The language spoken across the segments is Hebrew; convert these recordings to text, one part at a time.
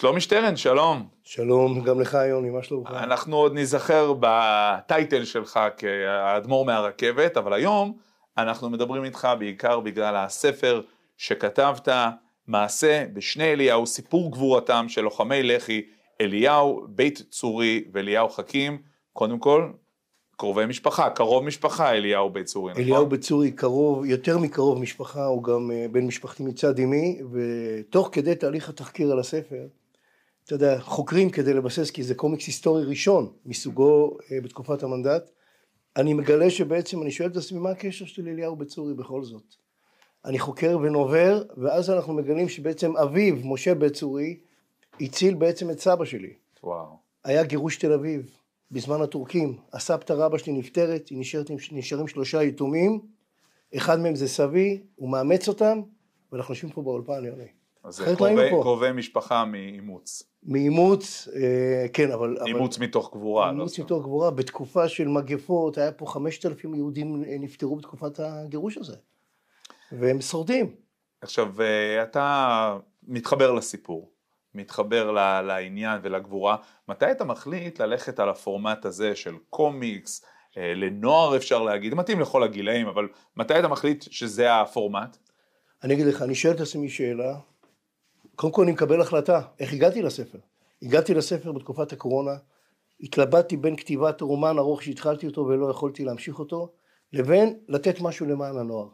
שלומי שטרן, שלום. שלום גם לך, יוני, מה שלומך? אנחנו עוד ניזכר בטייטל שלך כאדמו"ר מהרכבת, אבל היום אנחנו מדברים איתך בעיקר בגלל הספר שכתבת, מעשה בשני אליהו, סיפור גבורתם של לוחמי לח"י, אליהו, בית צורי ואליהו חכים. קודם כל, קרובי משפחה, קרוב משפחה אליהו בית צורי, נכון? אליהו בית צורי קרוב, יותר מקרוב משפחה, הוא גם אה, בן משפחתי מצד אמי, ותוך כדי תהליך התחקיר על הספר, אתה יודע, חוקרים כדי לבסס, כי זה קומיקס היסטורי ראשון מסוגו אה, בתקופת המנדט, אני מגלה שבעצם אני שואל את עצמי מה הקשר שלי לאליהו בצורי בכל זאת. אני חוקר ונובר, ואז אנחנו מגלים שבעצם אביו, משה בצורי, הציל בעצם את סבא שלי. וואו. היה גירוש תל אביב בזמן הטורקים. הסבתא רבא שלי נפטרת, היא נשארת, נשארים שלושה יתומים, אחד מהם זה סבי, הוא מאמץ אותם, ואנחנו יושבים פה באולפן, יוני. אז לא קרובי, קרובי משפחה מאימוץ. מאימוץ, אה, כן, אבל... אימוץ אבל, מתוך גבורה. לא אימוץ לא מתוך גבורה, בתקופה של מגפות, היה פה 5,000 יהודים אה, נפטרו בתקופת הגירוש הזה, והם שורדים. עכשיו, אה, אתה מתחבר לסיפור, מתחבר לעניין ולגבורה, מתי אתה מחליט ללכת על הפורמט הזה של קומיקס, אה, לנוער אפשר להגיד, מתאים לכל הגילאים, אבל מתי אתה מחליט שזה הפורמט? אני אגיד לך, אני שואל את עצמי שאלה, קודם כל אני מקבל החלטה, איך הגעתי לספר? הגעתי לספר בתקופת הקורונה, התלבטתי בין כתיבת רומן ארוך שהתחלתי אותו ולא יכולתי להמשיך אותו, לבין לתת משהו למען הנוער.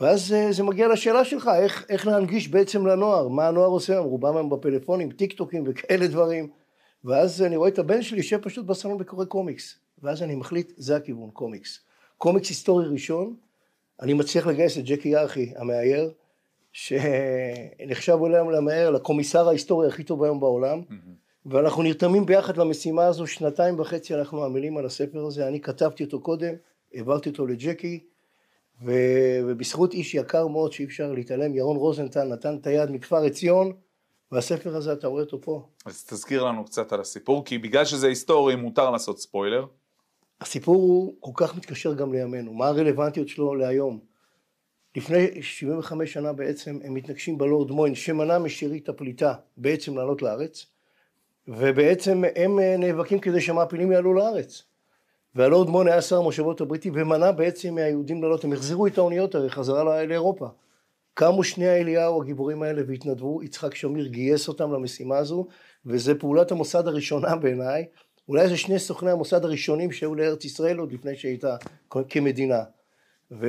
ואז אה, זה, מגיע לשאלה שלך, איך, איך להנגיש בעצם לנוער, מה הנוער עושה, רובם הם בפלאפונים, טיק טוקים וכאלה דברים, ואז אני רואה את הבן שלי יושב פשוט בסלון וקורא קומיקס, ואז אני מחליט, זה הכיוון, קומיקס. קומיקס היסטורי ראשון, אני מצליח לגייס את ג'קי ירחי, המאייר, שנחשב אולי היום למהר לקומיסר ההיסטורי הכי טוב היום בעולם ואנחנו נרתמים ביחד למשימה הזו שנתיים וחצי אנחנו עמלים על הספר הזה אני כתבתי אותו קודם העברתי אותו לג'קי ו... ובזכות איש יקר מאוד שאי אפשר להתעלם ירון רוזנטל נתן את היד מכפר עציון והספר הזה אתה רואה אותו פה אז תזכיר לנו קצת על הסיפור כי בגלל שזה היסטורי מותר לעשות ספוילר הסיפור הוא כל כך מתקשר גם לימינו מה הרלוונטיות שלו להיום לפני 75 שנה בעצם הם מתנגשים בלורד מוין שמנע משארית הפליטה בעצם לעלות לארץ ובעצם הם אה, נאבקים כדי שהמעפילים יעלו לארץ והלורד מוין היה שר המושבות הבריטי ומנע בעצם מהיהודים לעלות הם החזירו את האוניות הרי חזרה לאירופה קמו שני האליהו הגיבורים האלה והתנדבו יצחק שמיר גייס אותם למשימה הזו וזה פעולת המוסד הראשונה בעיניי אולי זה שני סוכני המוסד הראשונים שהיו לארץ ישראל עוד לפני שהייתה כמדינה ו...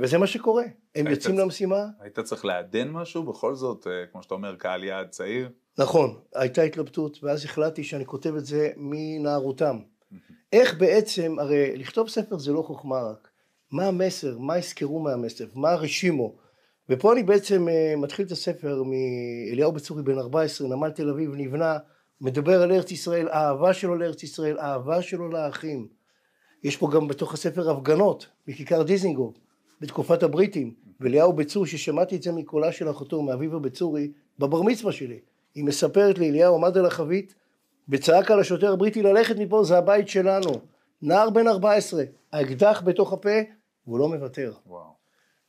וזה מה שקורה, הם יוצאים צ... למשימה. היית צריך לעדן משהו בכל זאת, אה, כמו שאתה אומר, קהל יעד צעיר? נכון, הייתה התלבטות, ואז החלטתי שאני כותב את זה מנערותם. איך בעצם, הרי לכתוב ספר זה לא חוכמה רק, מה המסר, מה יזכרו מהמסר, מה הרשימו. ופה אני בעצם אה, מתחיל את הספר מאליהו בצורי בן 14, נמל תל אביב נבנה, מדבר על ארץ ישראל, אהבה שלו לארץ ישראל, אהבה שלו לאחים. יש פה גם בתוך הספר הפגנות בכיכר דיזינגוף בתקופת הבריטים ואליהו בצור ששמעתי את זה מקולה של אחותו מאביבה בצורי בבר מצווה שלי היא מספרת לי אליהו עמד על החבית וצעק על השוטר הבריטי ללכת מפה זה הבית שלנו נער בן 14 האקדח בתוך הפה והוא לא מוותר וואו.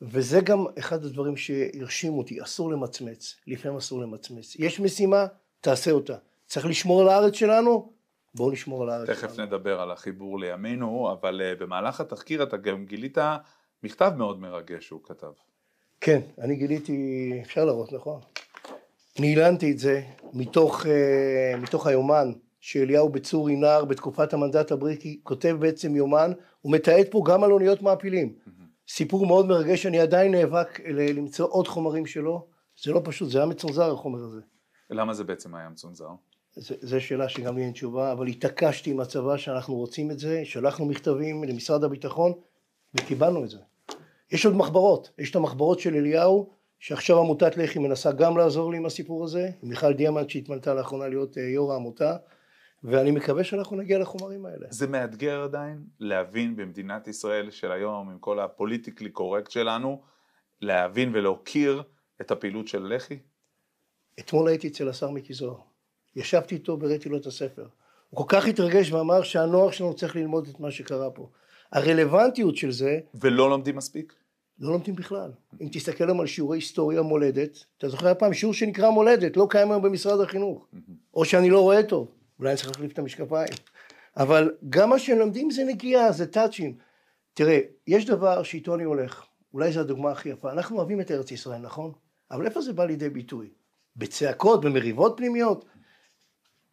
וזה גם אחד הדברים שהרשים אותי אסור למצמץ לפעמים אסור למצמץ יש משימה תעשה אותה צריך לשמור על הארץ שלנו בואו נשמור על הארץ. שלנו. תכף נדבר על החיבור לימינו, אבל אה, במהלך התחקיר אתה גם גילית מכתב מאוד מרגש שהוא כתב. כן, אני גיליתי, אפשר להראות, נכון? נעלנתי את זה מתוך, אה, מתוך היומן שאליהו בצורי נער בתקופת המנדט הבריטי כותב בעצם יומן, הוא מתעד פה גם על אוניות מעפילים. סיפור מאוד מרגש, אני עדיין נאבק למצוא עוד חומרים שלו, זה לא פשוט, זה היה מצונזר החומר הזה. למה זה בעצם היה מצונזר? זו שאלה שגם לי אין תשובה, אבל התעקשתי עם הצבא שאנחנו רוצים את זה, שלחנו מכתבים למשרד הביטחון וקיבלנו את זה. יש עוד מחברות, יש את המחברות של אליהו, שעכשיו עמותת לח"י מנסה גם לעזור לי עם הסיפור הזה, מיכל דיאמן שהתמנתה לאחרונה להיות אה, יו"ר העמותה, ואני מקווה שאנחנו נגיע לחומרים האלה. זה מאתגר עדיין להבין במדינת ישראל של היום, עם כל הפוליטיקלי קורקט שלנו, להבין ולהוקיר את הפעילות של לח"י? אתמול הייתי אצל השר מיקי זוהר. ישבתי איתו, והראיתי לו את הספר. הוא כל כך התרגש ואמר שהנוער שלנו צריך ללמוד את מה שקרה פה. הרלוונטיות של זה... ולא לומדים מספיק? לא לומדים בכלל. אם תסתכל היום על שיעורי היסטוריה מולדת, אתה זוכר פעם שיעור שנקרא מולדת, לא קיים היום במשרד החינוך. או שאני לא רואה טוב, אולי אני צריך להחליף את המשקפיים. אבל גם מה שלומדים זה נגיעה, זה טאצ'ים. תראה, יש דבר שאיתו אני הולך, אולי זו הדוגמה הכי יפה. אנחנו אוהבים את ארץ ישראל, נכון? אבל איפה זה בא לידי ביטוי? בצעקות, במריבות פנימיות?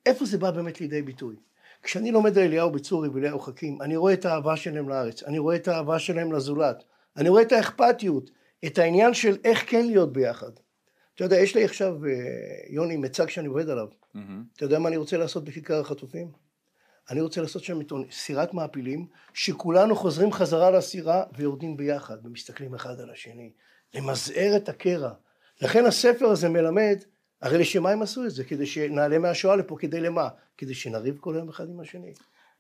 איפה זה בא באמת לידי ביטוי? כשאני לומד על אליהו בצורי ואליהו חכים, אני רואה את האהבה שלהם לארץ, אני רואה את האהבה שלהם לזולת, אני רואה את האכפתיות, את העניין של איך כן להיות ביחד. אתה יודע, יש לי עכשיו, אה, יוני, מצג שאני עובד עליו. Mm-hmm. אתה יודע מה אני רוצה לעשות בכיכר החטופים? אני רוצה לעשות שם את סירת מעפילים, שכולנו חוזרים חזרה לסירה ויורדים ביחד ומסתכלים אחד על השני, למזער את הקרע. לכן הספר הזה מלמד הרי לשם מה הם עשו את זה? כדי שנעלה מהשואה לפה, כדי למה? כדי שנריב כל היום אחד עם השני.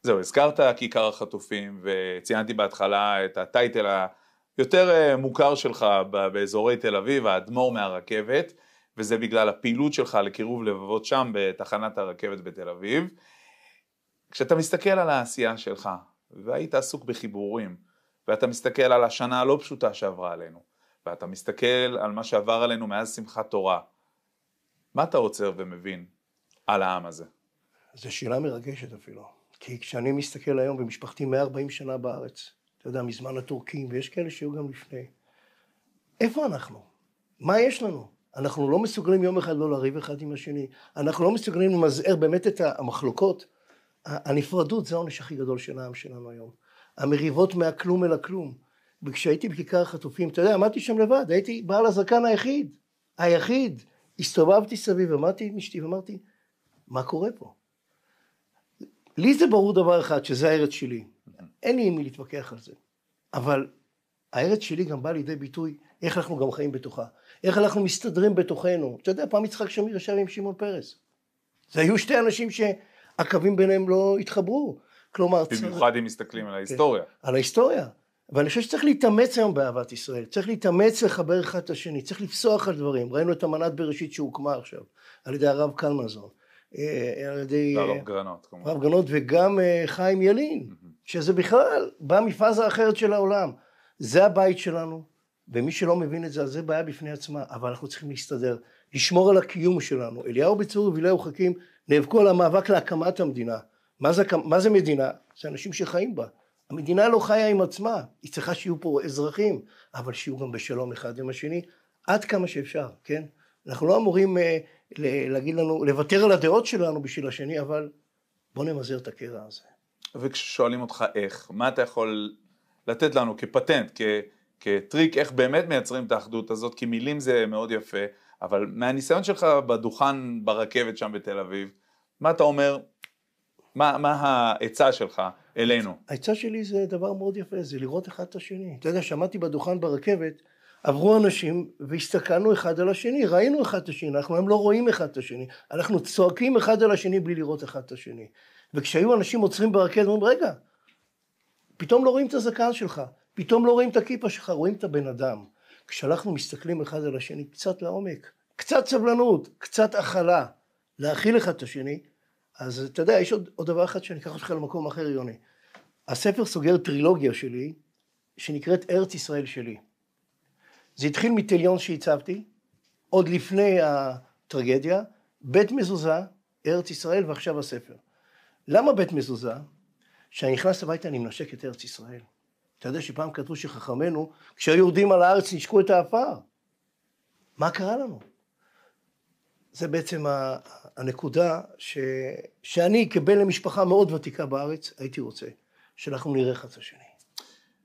זהו, הזכרת כיכר החטופים, וציינתי בהתחלה את הטייטל היותר אה, מוכר שלך באזורי תל אביב, האדמו"ר מהרכבת, וזה בגלל הפעילות שלך לקירוב לבבות שם בתחנת הרכבת בתל אביב. כשאתה מסתכל על העשייה שלך, והיית עסוק בחיבורים, ואתה מסתכל על השנה הלא פשוטה שעברה עלינו, ואתה מסתכל על מה שעבר עלינו מאז שמחת תורה, מה אתה עוצר ומבין על העם הזה? זו שאלה מרגשת אפילו. כי כשאני מסתכל היום, במשפחתי 140 שנה בארץ, אתה יודע, מזמן הטורקים, ויש כאלה שהיו גם לפני, איפה אנחנו? מה יש לנו? אנחנו לא מסוגלים יום אחד לא לריב אחד עם השני, אנחנו לא מסוגלים למזער באמת את המחלוקות. הנפרדות זה העונש הכי גדול של העם שלנו היום. המריבות מהכלום אל הכלום. וכשהייתי בכיכר החטופים, אתה יודע, עמדתי שם לבד, הייתי בעל הזקן היחיד, היחיד. הסתובבתי סביב, אמרתי עם אשתי ואמרתי, מה קורה פה? לי זה ברור דבר אחד, שזה הארץ שלי. אין לי עם מי להתווכח על זה. אבל הארץ שלי גם באה לידי ביטוי איך אנחנו גם חיים בתוכה, איך אנחנו מסתדרים בתוכנו. אתה יודע, פעם יצחק שמיר ישב עם שמעון פרס. זה היו שתי אנשים שהקווים ביניהם לא התחברו. כלומר... במיוחד צר... אם מסתכלים על כן, ההיסטוריה. על ההיסטוריה. אבל אני חושב שצריך להתאמץ היום באהבת ישראל, צריך להתאמץ לחבר אחד את השני, צריך לפסוח על דברים, ראינו את אמנת בראשית שהוקמה עכשיו על ידי הרב קלמזון, אה, על ידי... לא, לא, הרב גרנות וגם אה, חיים ילין, שזה בכלל בא מפאזה אחרת של העולם, זה הבית שלנו, ומי שלא מבין את זה, אז זה בעיה בפני עצמה, אבל אנחנו צריכים להסתדר, לשמור על הקיום שלנו, אליהו בצור ואליהו חכים נאבקו על המאבק להקמת המדינה, מה זה, מה זה מדינה? זה אנשים שחיים בה המדינה לא חיה עם עצמה, היא צריכה שיהיו פה אזרחים, אבל שיהיו גם בשלום אחד עם השני, עד כמה שאפשר, כן? אנחנו לא אמורים אה, להגיד לנו, לוותר על הדעות שלנו בשביל השני, אבל בוא נמזער את הקרע הזה. וכששואלים אותך איך, מה אתה יכול לתת לנו כפטנט, כ, כטריק, איך באמת מייצרים את האחדות הזאת, כי מילים זה מאוד יפה, אבל מהניסיון שלך בדוכן ברכבת שם בתל אביב, מה אתה אומר, מה, מה העצה שלך אלינו. העצה שלי זה דבר מאוד יפה, זה לראות אחד את השני. אתה יודע, שמעתי בדוכן ברכבת, עברו אנשים והסתכלנו אחד על השני, ראינו אחד את השני, אנחנו היום לא רואים אחד את השני, אנחנו צועקים אחד על השני בלי לראות אחד את השני. וכשהיו אנשים עוצרים ברכבת, אומרים, רגע, פתאום לא רואים את הזקן שלך, פתאום לא רואים את הכיפה שלך, רואים את הבן אדם. כשאנחנו מסתכלים אחד על השני קצת לעומק, קצת סבלנות, קצת הכלה, להכיל אחד את השני, אז אתה יודע, יש עוד, עוד דבר אחד שאני אקח אותך למקום אחר, יוני. הספר סוגר טרילוגיה שלי, שנקראת ארץ ישראל שלי. זה התחיל מטליון שהצבתי, עוד לפני הטרגדיה, בית מזוזה, ארץ ישראל ועכשיו הספר. למה בית מזוזה? כשאני נכנס הביתה אני מנשק את ארץ ישראל. אתה יודע שפעם כתבו שחכמינו, כשהיו יורדים על הארץ נשקו את האפר. מה קרה לנו? זה בעצם הנקודה ש... שאני כבן למשפחה מאוד ותיקה בארץ הייתי רוצה שאנחנו נראה אחד את השני.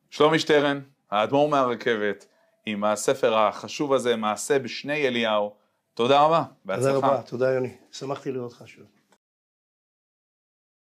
שלומי שטרן, האדמו"ר מהרכבת, עם הספר החשוב הזה, מעשה בשני אליהו, תודה רבה, בהצלחה. תודה רבה, תודה יוני, שמחתי לראות לך שוב.